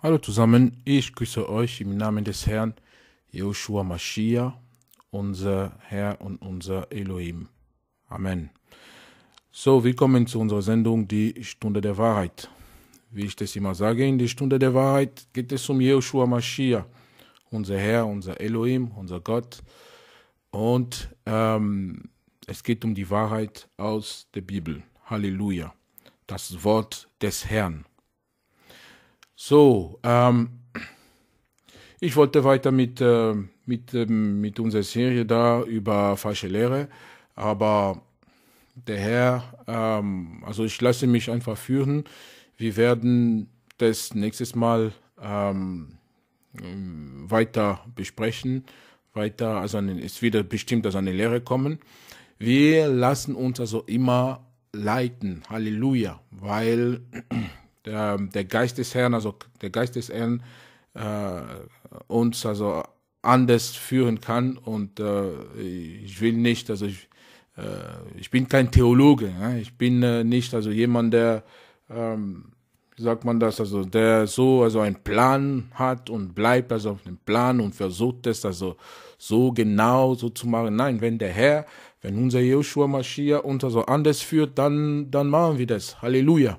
Hallo zusammen, ich grüße euch im Namen des Herrn Joshua Mashiach, unser Herr und unser Elohim. Amen. So, willkommen zu unserer Sendung Die Stunde der Wahrheit. Wie ich das immer sage, in die Stunde der Wahrheit geht es um Joshua Mashiach, unser Herr, unser Elohim, unser Gott. Und ähm, es geht um die Wahrheit aus der Bibel. Halleluja. Das Wort des Herrn. So, ähm, ich wollte weiter mit, äh, mit, äh, mit unserer Serie da über falsche Lehre, aber der Herr, ähm, also ich lasse mich einfach führen. Wir werden das nächstes Mal ähm, weiter besprechen, weiter, also es wird bestimmt also eine Lehre kommen. Wir lassen uns also immer leiten, Halleluja, weil ähm, der Geist des Herrn, also der Geist des Herrn äh, uns also anders führen kann. Und äh, ich will nicht, also ich, äh, ich bin kein Theologe, ja? Ne? ich bin äh, nicht also jemand, der ähm, sagt man das, also der so also einen Plan hat und bleibt also auf dem Plan und versucht es also so genau so zu machen. Nein, wenn der Herr, wenn unser Joshua Mashiach uns also anders führt, dann, dann machen wir das. Halleluja.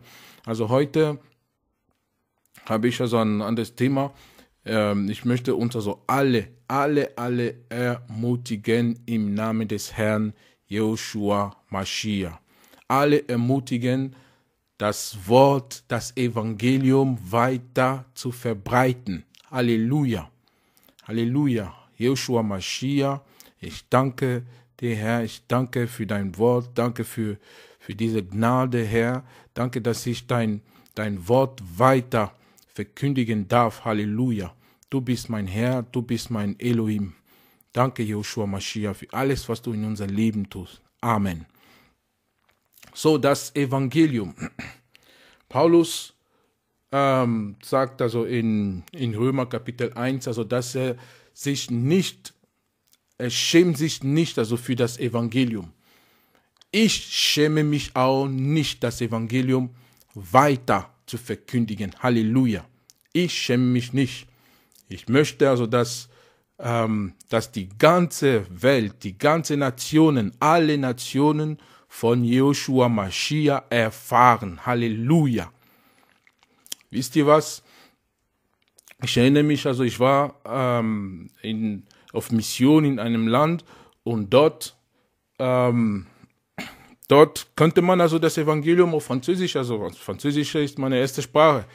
Also heute habe ich also ein anderes Thema. Ähm, ich möchte uns also alle, alle, alle ermutigen im Namen des Herrn Joshua Mashiach. Alle ermutigen, das Wort, das Evangelium weiter zu verbreiten. Halleluja. Halleluja. Joshua Mashiach, ich danke dir, Herr. Ich danke für dein Wort. Danke für für diese Gnade, Herr. Danke, dass ich dein, dein Wort weiter verkündigen darf. Halleluja. Du bist mein Herr, du bist mein Elohim. Danke, Joshua Mashiach, für alles, was du in unser Leben tust. Amen. So, das Evangelium. Paulus ähm, sagt also in, in Römer Kapitel 1, also dass er sich nicht, er schämt sich nicht also für das Evangelium. Ich schäme mich auch nicht, das Evangelium weiter zu verkündigen. Halleluja. Ich schäme mich nicht. Ich möchte also, dass, ähm, dass die ganze Welt, die ganze Nationen, alle Nationen von Joshua Mashiach erfahren. Halleluja. Wisst ihr was? Ich erinnere mich, also ich war ähm, in, auf Mission in einem Land und dort ähm, Dort könnte man also das Evangelium auf Französisch, also Französisch ist meine erste Sprache,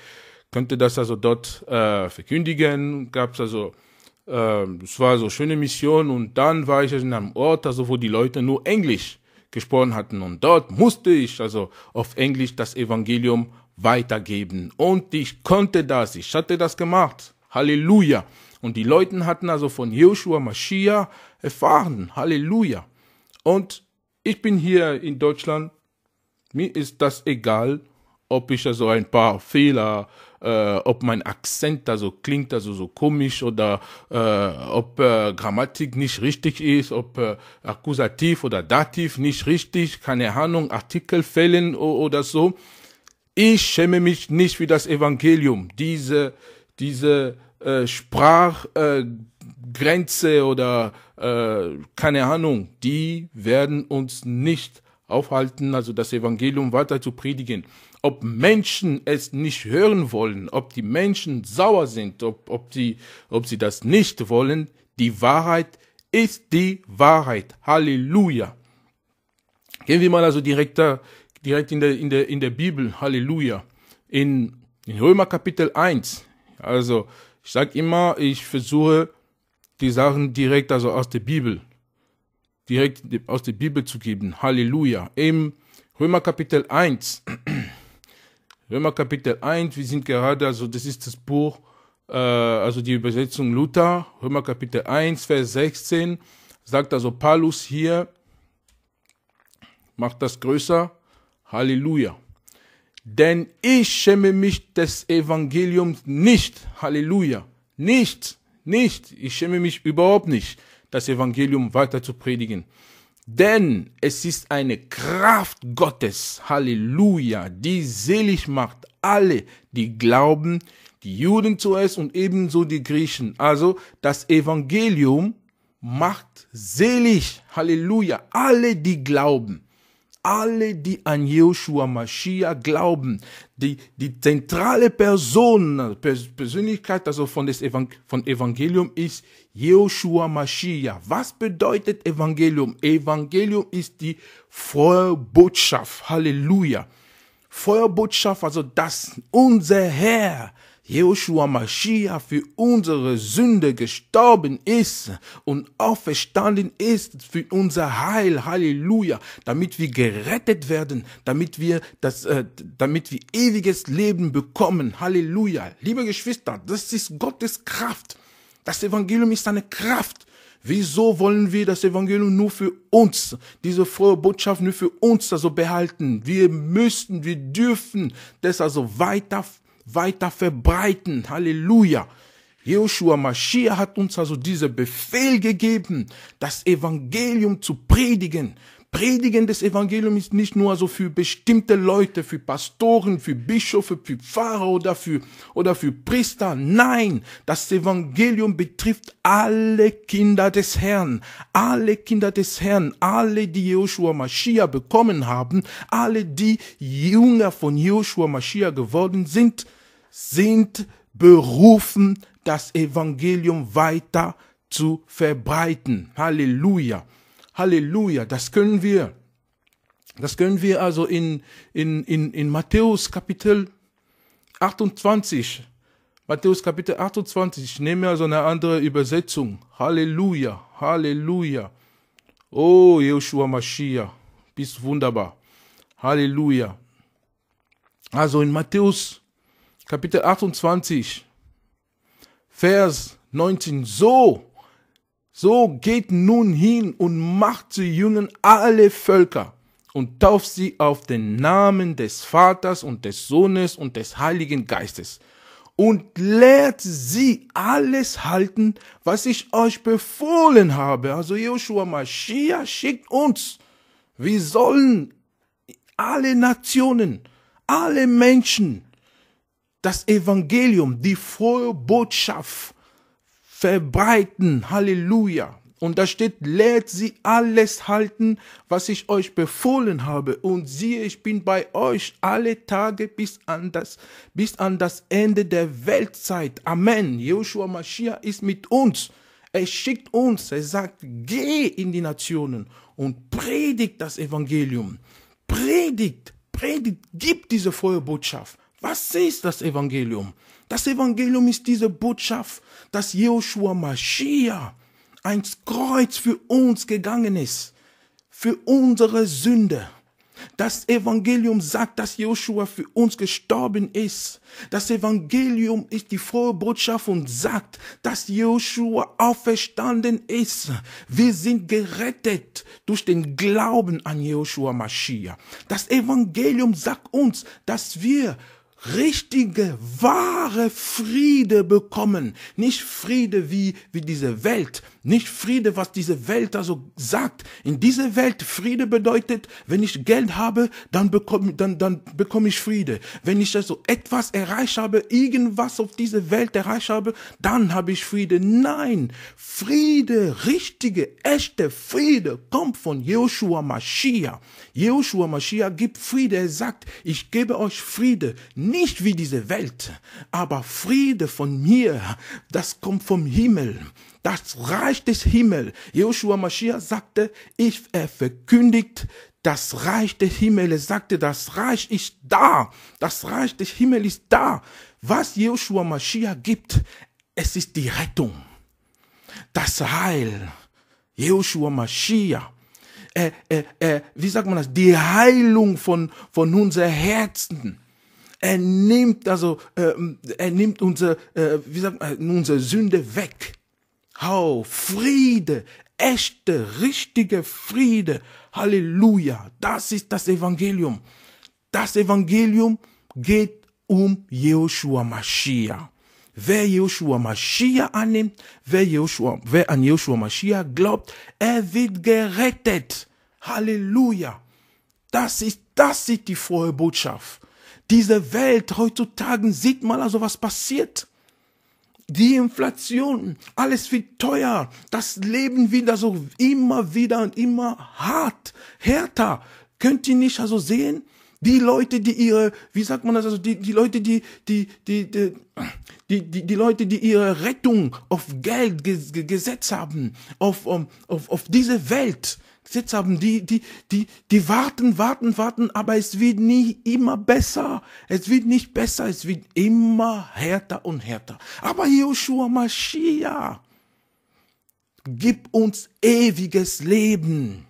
könnte das also dort äh, verkündigen. Gab es also, äh, es war so schöne Mission und dann war ich in einem Ort, also wo die Leute nur Englisch gesprochen hatten und dort musste ich also auf Englisch das Evangelium weitergeben und ich konnte das, ich hatte das gemacht. Halleluja. Und die Leute hatten also von Joshua Mashiach erfahren. Halleluja. Und ich bin hier in Deutschland. Mir ist das egal, ob ich also ein paar Fehler, äh, ob mein Akzent also klingt also so komisch oder äh, ob äh, Grammatik nicht richtig ist, ob äh, Akkusativ oder Dativ nicht richtig, keine Ahnung, Artikel fällen oder so. Ich schäme mich nicht für das Evangelium. Diese, diese äh, Sprach, äh, Grenze oder äh, keine Ahnung, die werden uns nicht aufhalten, also das Evangelium weiter zu predigen. Ob Menschen es nicht hören wollen, ob die Menschen sauer sind, ob, ob, die, ob sie das nicht wollen, die Wahrheit ist die Wahrheit. Halleluja. Gehen wir mal also direkt, da, direkt in, der, in, der, in der Bibel. Halleluja. In, in Römer Kapitel 1. Also ich sage immer, ich versuche die Sachen direkt also aus der Bibel, direkt aus der Bibel zu geben. Halleluja. Im Römer Kapitel 1, Römer Kapitel 1, wir sind gerade, also das ist das Buch, äh, also die Übersetzung Luther, Römer Kapitel 1, Vers 16, sagt also Paulus hier, macht das größer, Halleluja. Denn ich schäme mich des Evangeliums nicht, Halleluja, nicht nicht. Ich schäme mich überhaupt nicht, das Evangelium weiter zu predigen. Denn es ist eine Kraft Gottes, Halleluja, die selig macht alle, die glauben, die Juden zuerst und ebenso die Griechen. Also das Evangelium macht selig, Halleluja, alle, die glauben alle, die an Joshua Mashiach glauben, die, die zentrale Person, Persönlichkeit, also von des Evang von Evangelium ist Joshua Mashiach. Was bedeutet Evangelium? Evangelium ist die Feuerbotschaft. Halleluja. Feuerbotschaft, also dass unser Herr Joshua Mashiach für unsere Sünde gestorben ist und auferstanden ist für unser Heil, Halleluja, damit wir gerettet werden, damit wir das, äh, damit wir ewiges Leben bekommen, Halleluja. Liebe Geschwister, das ist Gottes Kraft. Das Evangelium ist eine Kraft. Wieso wollen wir das Evangelium nur für uns, diese frohe Botschaft nur für uns also behalten? Wir müssen, wir dürfen das also weiter weiter verbreiten. Halleluja. Joshua Mashiach hat uns also diesen Befehl gegeben, das Evangelium zu predigen. Predigen des Evangeliums ist nicht nur so also für bestimmte Leute, für Pastoren, für Bischöfe, für Pfarrer oder für, oder für Priester. Nein, das Evangelium betrifft alle Kinder des Herrn, alle Kinder des Herrn, alle, die Joshua Mashiach bekommen haben, alle, die Jünger von Joshua Mashiach geworden sind sind berufen, das Evangelium weiter zu verbreiten. Halleluja. Halleluja. Das können wir. Das können wir also in, in, in, in Matthäus Kapitel 28. Matthäus Kapitel 28. Ich nehme also eine andere Übersetzung. Halleluja. Halleluja. Oh, Joshua Mashiach. Bist wunderbar. Halleluja. Also in Matthäus Kapitel 28, Vers 19. So, so geht nun hin und macht zu Jüngern alle Völker und tauft sie auf den Namen des Vaters und des Sohnes und des Heiligen Geistes und lehrt sie alles halten, was ich euch befohlen habe. Also Joshua Mashiach schickt uns. Wir sollen alle Nationen, alle Menschen, das Evangelium, die frohe Botschaft verbreiten. Halleluja. Und da steht, lehrt sie alles halten, was ich euch befohlen habe. Und siehe, ich bin bei euch alle Tage bis an das, bis an das Ende der Weltzeit. Amen. Joshua Mashiach ist mit uns. Er schickt uns. Er sagt, geh in die Nationen und predigt das Evangelium. Predigt, predigt, gibt diese frohe Botschaft. Was ist das Evangelium? Das Evangelium ist diese Botschaft, dass Joshua Mashiach ans Kreuz für uns gegangen ist, für unsere Sünde. Das Evangelium sagt, dass Joshua für uns gestorben ist. Das Evangelium ist die frohe Botschaft und sagt, dass Joshua auferstanden ist. Wir sind gerettet durch den Glauben an Joshua Mashiach. Das Evangelium sagt uns, dass wir richtige, wahre Friede bekommen. Nicht Friede wie, wie diese Welt, nicht Friede, was diese Welt da so sagt. In dieser Welt Friede bedeutet, wenn ich Geld habe, dann bekomme, dann, dann bekomme ich Friede. Wenn ich also etwas erreicht habe, irgendwas auf dieser Welt erreicht habe, dann habe ich Friede. Nein. Friede, richtige, echte Friede kommt von Joshua Mashiach. Joshua Mashiach gibt Friede. Er sagt, ich gebe euch Friede. Nicht wie diese Welt, aber Friede von mir. Das kommt vom Himmel das Reich des Himmels. Joshua Mashiach sagte, ich er verkündigt das Reich des Himmels. Er sagte, das Reich ist da. Das Reich des Himmels ist da. Was Joshua Mashiach gibt, es ist die Rettung. Das Heil. Joshua Mashiach. Äh, äh, äh, wie sagt man das? Die Heilung von, von unser Herzen. Er nimmt also, äh, er nimmt unsere, äh, wie sagt man, äh, unsere Sünde weg. Hau, oh, Friede, echte, richtige Friede. Halleluja. Das ist das Evangelium. Das Evangelium geht um Joshua Mashiach. Wer Joshua Mashiach annimmt, wer, Joshua, wer an Joshua Mashiach glaubt, er wird gerettet. Halleluja. Das ist, das ist die frohe Botschaft. Diese Welt heutzutage sieht mal also, was passiert die Inflation, alles wird teuer, das Leben wieder so also immer wieder und immer hart, härter. Könnt ihr nicht also sehen? Die Leute, die ihre, wie sagt man das, also die, die Leute, die, die, die, die, die, die, die Leute, die ihre Rettung auf Geld gesetzt haben, auf, auf, auf diese Welt, gesetzt haben. Die, die, die, die warten, warten, warten, aber es wird nie immer besser. Es wird nicht besser, es wird immer härter und härter. Aber Joshua Mashiach, gib uns ewiges Leben.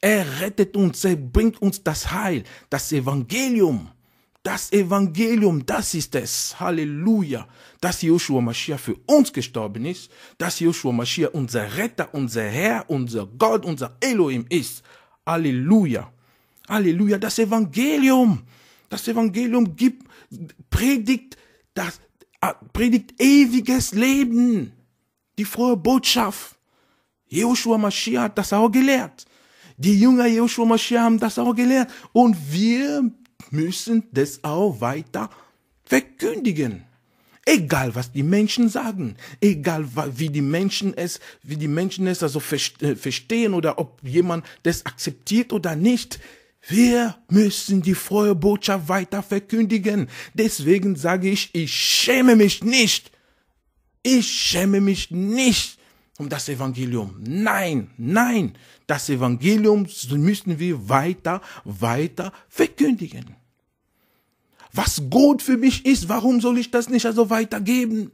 Er rettet uns, er bringt uns das Heil, das Evangelium. Das Evangelium, das ist es. Halleluja. Dass Joshua Mashiach für uns gestorben ist. Dass Joshua Mashiach unser Retter, unser Herr, unser Gott, unser Elohim ist. Halleluja. Halleluja. Das Evangelium. Das Evangelium gibt, predigt, das, äh, predigt ewiges Leben. Die frohe Botschaft. Joshua Mashiach hat das auch gelehrt. Die Jünger Joshua Mashiach haben das auch gelehrt. Und wir müssen das auch weiter verkündigen. Egal, was die Menschen sagen, egal, wie die Menschen es, wie die Menschen es also äh, verstehen oder ob jemand das akzeptiert oder nicht, wir müssen die frohe Botschaft weiter verkündigen. Deswegen sage ich, ich schäme mich nicht. Ich schäme mich nicht um das Evangelium. Nein, nein, das Evangelium müssen wir weiter, weiter verkündigen. Was gut für mich ist, warum soll ich das nicht also weitergeben?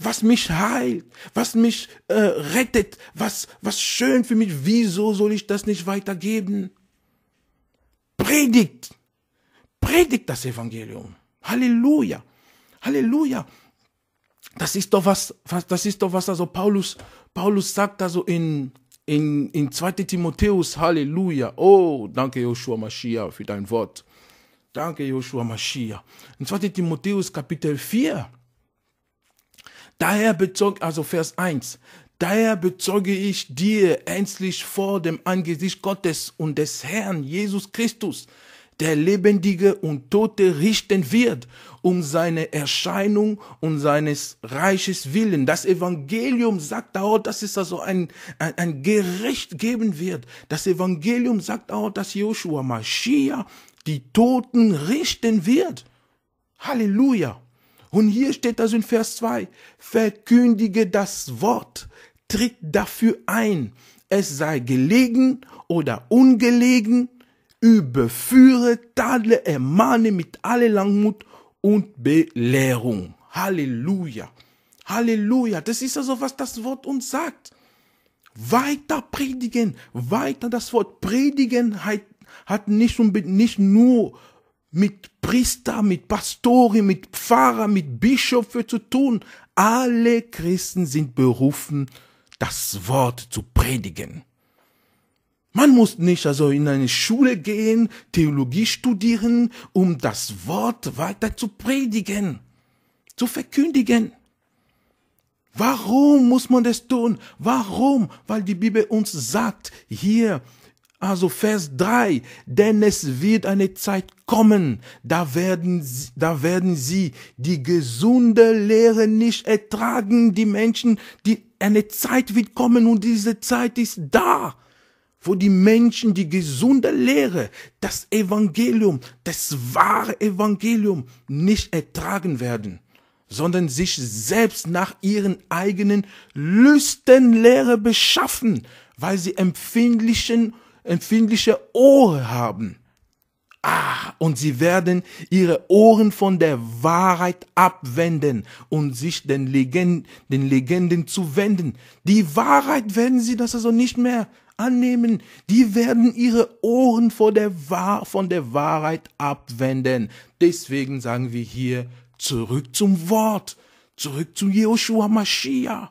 Was mich heilt, was mich äh, rettet, was, was schön für mich, wieso soll ich das nicht weitergeben? Predigt, predigt das Evangelium. Halleluja, Halleluja. Das ist doch was, was das ist doch was, also Paulus, Paulus sagt also in in, in 2. Timotheus, Halleluja. Oh, danke, Joshua Mashiach, für dein Wort. Danke, Joshua Mashiach. Und zwar Timotheus Kapitel 4. Daher bezog, also Vers 1. Daher bezeuge ich dir ernstlich vor dem Angesicht Gottes und des Herrn Jesus Christus, der Lebendige und Tote richten wird, um seine Erscheinung und seines Reiches willen. Das Evangelium sagt auch, dass es also ein, ein, ein Gericht geben wird. Das Evangelium sagt auch, dass Joshua Mashiach die Toten richten wird. Halleluja. Und hier steht das in Vers 2. Verkündige das Wort, tritt dafür ein. Es sei gelegen oder ungelegen, überführe, tadle, ermahne mit aller Langmut und Belehrung. Halleluja. Halleluja. Das ist also, was das Wort uns sagt. Weiter predigen, weiter das Wort. Predigen heißt, hat nicht, nicht nur mit Priester, mit Pastoren, mit Pfarrer, mit Bischöfen zu tun. Alle Christen sind berufen, das Wort zu predigen. Man muss nicht also in eine Schule gehen, Theologie studieren, um das Wort weiter zu predigen, zu verkündigen. Warum muss man das tun? Warum? Weil die Bibel uns sagt, hier, also Vers 3, denn es wird eine Zeit kommen, da werden, da werden sie die gesunde Lehre nicht ertragen, die Menschen, die, eine Zeit wird kommen und diese Zeit ist da, wo die Menschen die gesunde Lehre, das Evangelium, das wahre Evangelium nicht ertragen werden sondern sich selbst nach ihren eigenen Lüsten Lehre beschaffen, weil sie empfindlichen empfindliche Ohren haben. Ah, und sie werden ihre Ohren von der Wahrheit abwenden und sich den, Legenden, den Legenden zuwenden. Die Wahrheit werden sie das also nicht mehr annehmen. Die werden ihre Ohren von der, Wahr von der Wahrheit abwenden. Deswegen sagen wir hier zurück zum Wort, zurück zu Joshua Mashiach.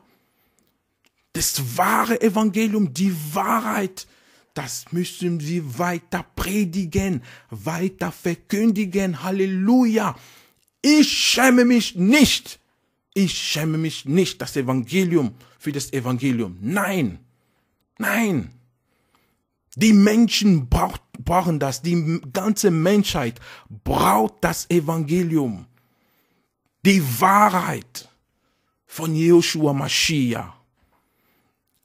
Das wahre Evangelium, die Wahrheit. Das müssen wir weiter predigen, weiter verkündigen. Halleluja. Ich schäme mich nicht. Ich schäme mich nicht das Evangelium für das Evangelium. Nein. Nein. Die Menschen braucht, brauchen das. Die ganze Menschheit braucht das Evangelium. Die Wahrheit von Joshua Mashiach.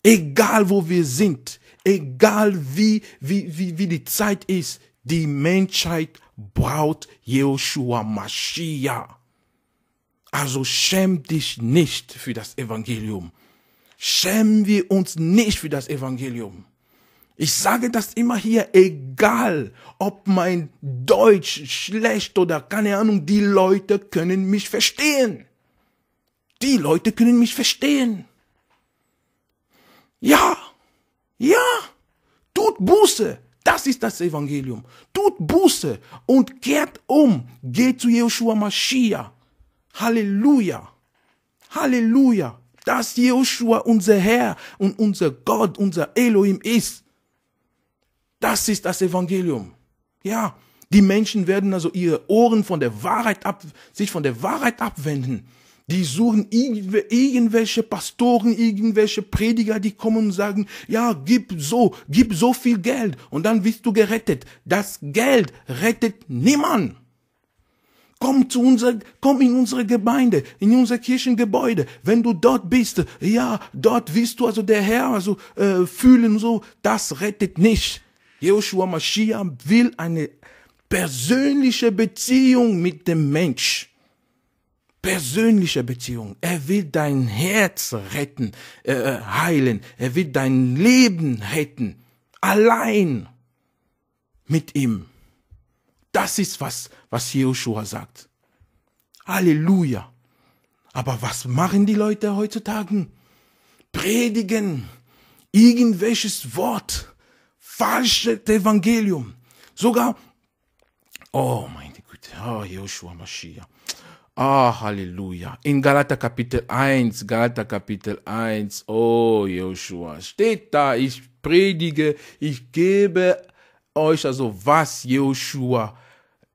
Egal wo wir sind, Egal wie, wie, wie, wie die Zeit ist, die Menschheit braucht Joshua Mashiach. Also schäm dich nicht für das Evangelium. Schämen wir uns nicht für das Evangelium. Ich sage das immer hier, egal ob mein Deutsch schlecht oder keine Ahnung, die Leute können mich verstehen. Die Leute können mich verstehen. Ja, ja, tut Buße. Das ist das Evangelium. Tut Buße und kehrt um. Geht zu Jehoshua Mashiach. Halleluja. Halleluja. Dass Jehoshua unser Herr und unser Gott, unser Elohim ist. Das ist das Evangelium. Ja, die Menschen werden also ihre Ohren von der Wahrheit ab, sich von der Wahrheit abwenden die suchen irgendwelche Pastoren, irgendwelche Prediger, die kommen und sagen, ja, gib so, gib so viel Geld und dann wirst du gerettet. Das Geld rettet niemand. Komm zu unser, komm in unsere Gemeinde, in unser Kirchengebäude. Wenn du dort bist, ja, dort wirst du also der Herr also äh, fühlen so. Das rettet nicht. Joshua Mashiach will eine persönliche Beziehung mit dem Mensch persönliche Beziehung. Er will dein Herz retten, äh, äh, heilen. Er will dein Leben retten. Allein mit ihm. Das ist was, was Joshua sagt. Halleluja. Aber was machen die Leute heutzutage? Predigen irgendwelches Wort, falsches Evangelium. Sogar, oh meine Güte, oh Joshua Mashiach. Ah, oh, Halleluja. In Galater Kapitel 1, Galater Kapitel 1, oh Joshua, steht da, ich predige, ich gebe euch also was Joshua,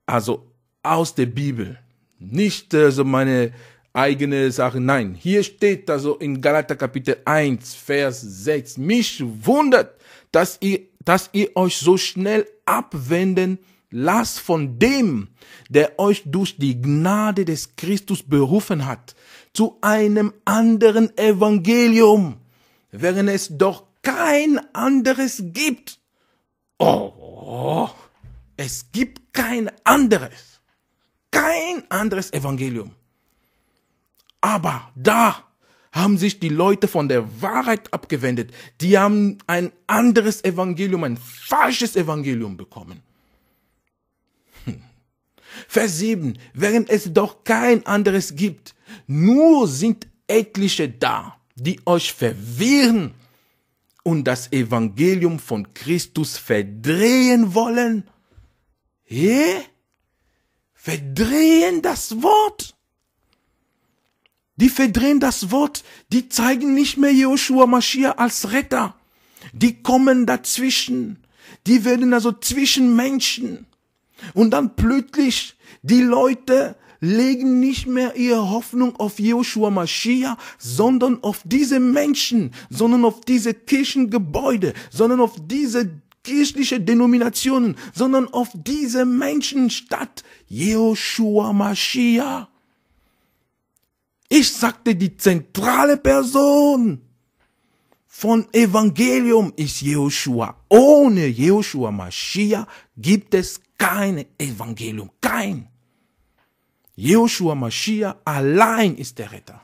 also aus der Bibel, nicht so also meine eigene Sache, nein. Hier steht also in Galater Kapitel 1, Vers 6, mich wundert, dass ihr, dass ihr euch so schnell abwenden Lasst von dem, der euch durch die Gnade des Christus berufen hat, zu einem anderen Evangelium, während es doch kein anderes gibt. Oh, es gibt kein anderes, kein anderes Evangelium. Aber da haben sich die Leute von der Wahrheit abgewendet. Die haben ein anderes Evangelium, ein falsches Evangelium bekommen. Vers 7, während es doch kein anderes gibt, nur sind etliche da, die euch verwirren und das Evangelium von Christus verdrehen wollen. Hä? Verdrehen das Wort. Die verdrehen das Wort. Die zeigen nicht mehr Joshua Mashiach als Retter. Die kommen dazwischen. Die werden also zwischen Menschen. Und dann plötzlich, die Leute legen nicht mehr ihre Hoffnung auf Joshua Mashiach, sondern auf diese Menschen, sondern auf diese Kirchengebäude, sondern auf diese kirchliche Denominationen, sondern auf diese Menschen statt Joshua Mashiach. Ich sagte, die zentrale Person von Evangelium ist Joshua. Ohne Joshua Mashiach gibt es kein Evangelium, kein. Joshua Mashiach allein ist der Retter.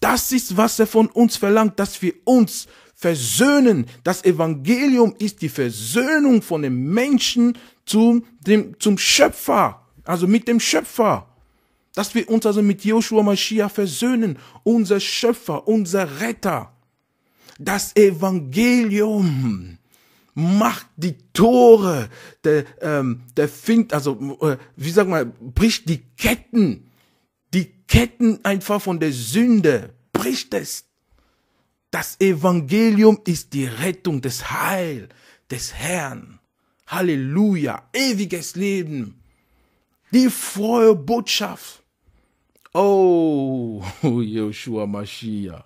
Das ist, was er von uns verlangt, dass wir uns versöhnen. Das Evangelium ist die Versöhnung von den Menschen zum, dem, zum Schöpfer, also mit dem Schöpfer. Dass wir uns also mit Joshua Mashiach versöhnen, unser Schöpfer, unser Retter. Das Evangelium macht die Tore, der, ähm, der findet, also äh, wie sag mal, bricht die Ketten, die Ketten einfach von der Sünde, bricht es. Das Evangelium ist die Rettung des Heil des Herrn. Halleluja, ewiges Leben, die frohe Botschaft. Oh, Joshua Mashiach.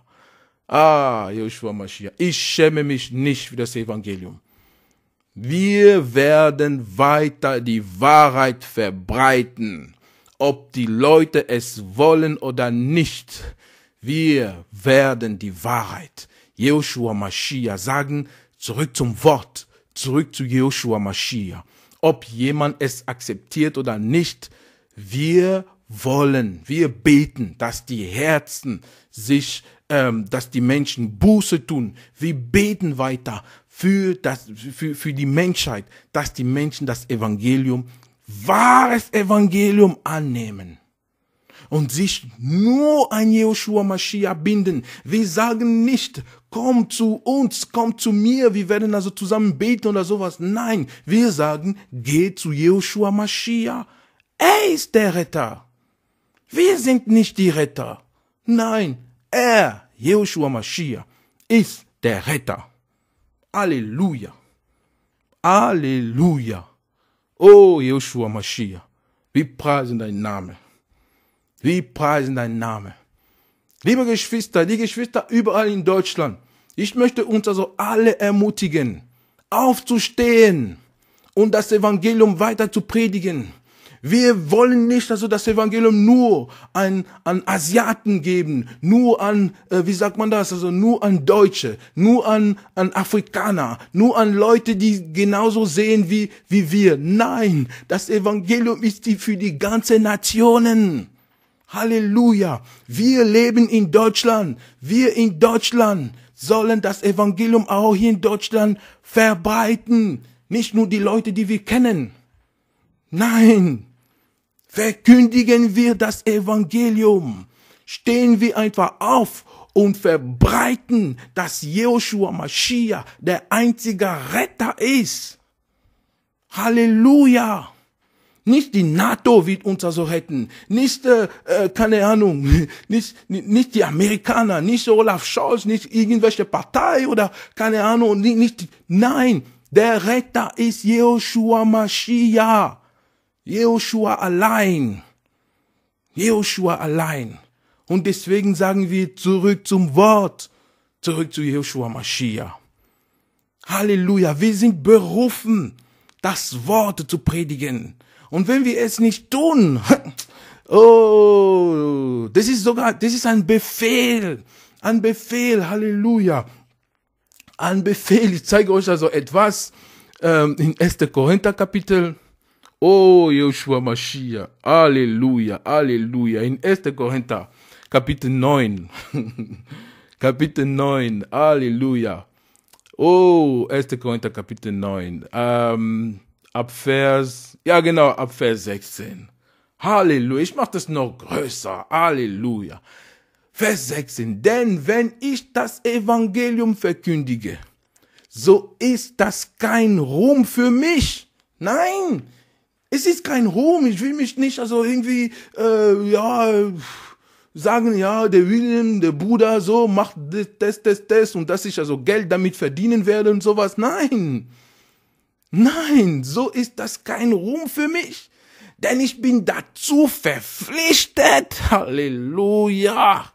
Ah, Joshua Mashiach. Ich schäme mich nicht für das Evangelium. Wir werden weiter die Wahrheit verbreiten, ob die Leute es wollen oder nicht. Wir werden die Wahrheit. Joshua Mashiach sagen, zurück zum Wort, zurück zu Joshua Mashiach. Ob jemand es akzeptiert oder nicht, wir wollen, wir beten, dass die Herzen sich, ähm, dass die Menschen Buße tun. Wir beten weiter für, das, für, für die Menschheit, dass die Menschen das Evangelium, wahres Evangelium annehmen und sich nur an Joshua Mashiach binden. Wir sagen nicht, komm zu uns, komm zu mir, wir werden also zusammen beten oder sowas. Nein, wir sagen, geh zu Joshua Mashiach. Er ist der Retter. Wir sind nicht die Retter. Nein, er, Joshua Mashiach, ist der Retter. Halleluja. Halleluja. Oh, Joshua Mashiach, wir preisen deinen Namen. Wir preisen deinen Namen. Liebe Geschwister, die Geschwister überall in Deutschland, ich möchte uns also alle ermutigen, aufzustehen und das Evangelium weiter zu predigen. Wir wollen nicht, also das Evangelium nur an, an Asiaten geben, nur an, äh, wie sagt man das, also nur an Deutsche, nur an, an Afrikaner, nur an Leute, die genauso sehen wie, wie wir. Nein, das Evangelium ist die, für die ganze Nationen. Halleluja. Wir leben in Deutschland. Wir in Deutschland sollen das Evangelium auch hier in Deutschland verbreiten. Nicht nur die Leute, die wir kennen. Nein, verkündigen wir das Evangelium. Stehen wir einfach auf und verbreiten, dass Joshua Mashiach der einzige Retter ist. Halleluja! Nicht die NATO wird uns also retten, nicht, äh, äh keine Ahnung, nicht, nicht, nicht die Amerikaner, nicht Olaf Scholz, nicht irgendwelche Partei oder keine Ahnung, nicht, nicht nein, der Retter ist Joshua Mashiach. Joshua allein. Joshua allein. Und deswegen sagen wir zurück zum Wort, zurück zu Joshua Mashiach. Halleluja, wir sind berufen, das Wort zu predigen. Und wenn wir es nicht tun, oh, das ist sogar, das ist ein Befehl, ein Befehl, Halleluja, ein Befehl. Ich zeige euch also etwas ähm, in 1. Korinther Kapitel Oh Joshua Mashiach, Halleluja, Halleluja. In 1. Korinther, Kapitel 9, Kapitel 9, Halleluja. Oh, 1. Korinther, Kapitel 9, ähm, ab Vers, ja genau, ab Vers 16. Halleluja, ich mache das noch größer, Halleluja. Vers 16, denn wenn ich das Evangelium verkündige, so ist das kein Ruhm für mich. Nein, es ist kein Ruhm, ich will mich nicht also irgendwie, äh, ja, sagen, ja, der William, der Buddha, so, macht das, das, das und dass ich also Geld damit verdienen werde und sowas. Nein, nein, so ist das kein Ruhm für mich, denn ich bin dazu verpflichtet, Halleluja,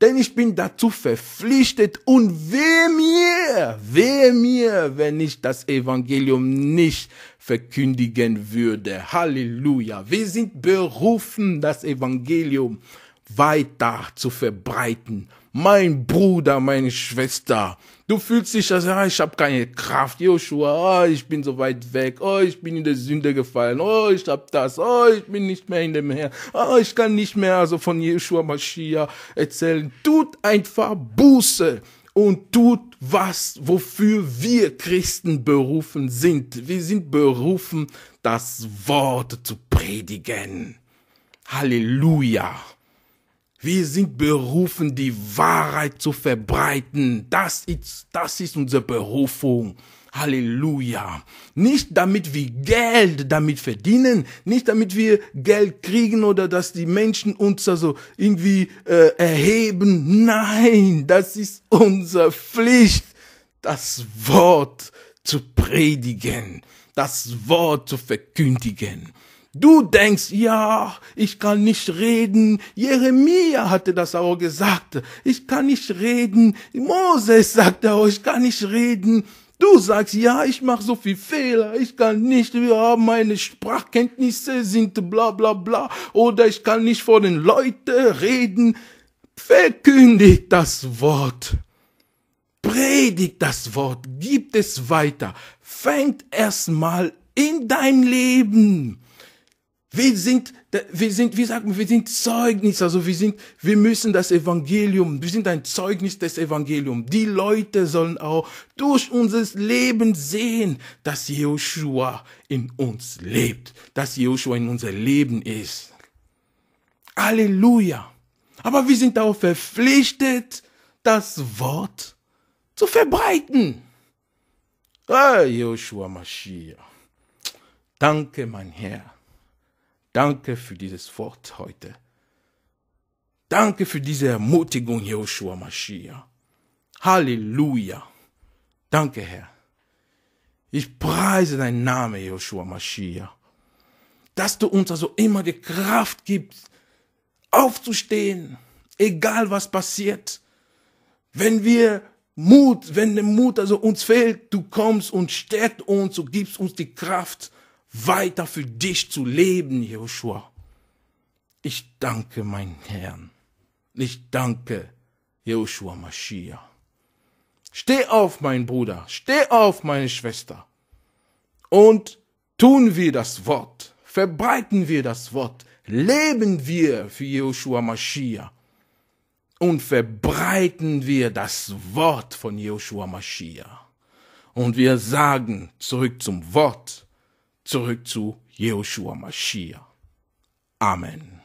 denn ich bin dazu verpflichtet und wehe mir, wehe mir, wenn ich das Evangelium nicht verkündigen würde. Halleluja. Wir sind berufen, das Evangelium weiter zu verbreiten. Mein Bruder, meine Schwester, du fühlst dich, als ah, ich habe keine Kraft, Joshua, oh, ich bin so weit weg, oh, ich bin in der Sünde gefallen, oh, ich hab das, oh, ich bin nicht mehr in dem Herrn, oh, ich kann nicht mehr also von Joshua Mashiach erzählen. Tut einfach Buße und tut was, wofür wir Christen berufen sind. Wir sind berufen, das Wort zu predigen. Halleluja. Wir sind berufen, die Wahrheit zu verbreiten. Das ist, das ist unsere Berufung. Halleluja. Nicht damit wir Geld damit verdienen, nicht damit wir Geld kriegen oder dass die Menschen uns also irgendwie äh, erheben. Nein, das ist unsere Pflicht, das Wort zu predigen, das Wort zu verkündigen. Du denkst, ja, ich kann nicht reden. Jeremia hatte das auch gesagt. Ich kann nicht reden. Moses sagte auch, ich kann nicht reden. Du sagst, ja, ich mache so viel Fehler, ich kann nicht, ja, meine Sprachkenntnisse sind bla bla bla, oder ich kann nicht vor den Leuten reden. Verkündigt das Wort. Predigt das Wort, gibt es weiter. Fängt erstmal in dein Leben wir sind, wir sind, wie sagt man, wir sind Zeugnis, also wir sind, wir müssen das Evangelium, wir sind ein Zeugnis des Evangeliums. Die Leute sollen auch durch unser Leben sehen, dass Joshua in uns lebt, dass Joshua in unser Leben ist. Halleluja. Aber wir sind auch verpflichtet, das Wort zu verbreiten. Ah, Joshua Mashiach. Danke, mein Herr Danke für dieses Wort heute. Danke für diese Ermutigung, Joshua Mashiach. Halleluja. Danke, Herr. Ich preise deinen Namen, Joshua Mashiach. Dass du uns also immer die Kraft gibst, aufzustehen, egal was passiert. Wenn wir Mut, wenn der Mut also uns fehlt, du kommst und stärkst uns, und gibst uns die Kraft, weiter für dich zu leben, Joshua. Ich danke meinen Herrn. Ich danke Joshua Mashiach. Steh auf, mein Bruder, steh auf, meine Schwester. Und tun wir das Wort, verbreiten wir das Wort, leben wir für Joshua Mashiach und verbreiten wir das Wort von Joshua Mashiach. Und wir sagen zurück zum Wort, zurück zu Jehoshua Mashiach. Amen.